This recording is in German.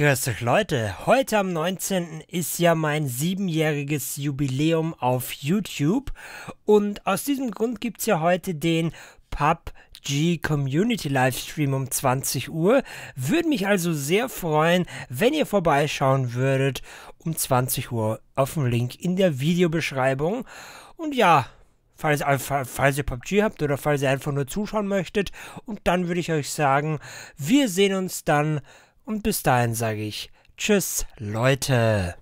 Grüß euch Leute, heute am 19. ist ja mein siebenjähriges Jubiläum auf YouTube und aus diesem Grund gibt es ja heute den PUBG Community Livestream um 20 Uhr. Würde mich also sehr freuen, wenn ihr vorbeischauen würdet um 20 Uhr auf dem Link in der Videobeschreibung. Und ja, Falls, falls, ihr PUBG habt oder falls ihr einfach nur zuschauen möchtet. Und dann würde ich euch sagen, wir sehen uns dann und bis dahin sage ich Tschüss, Leute.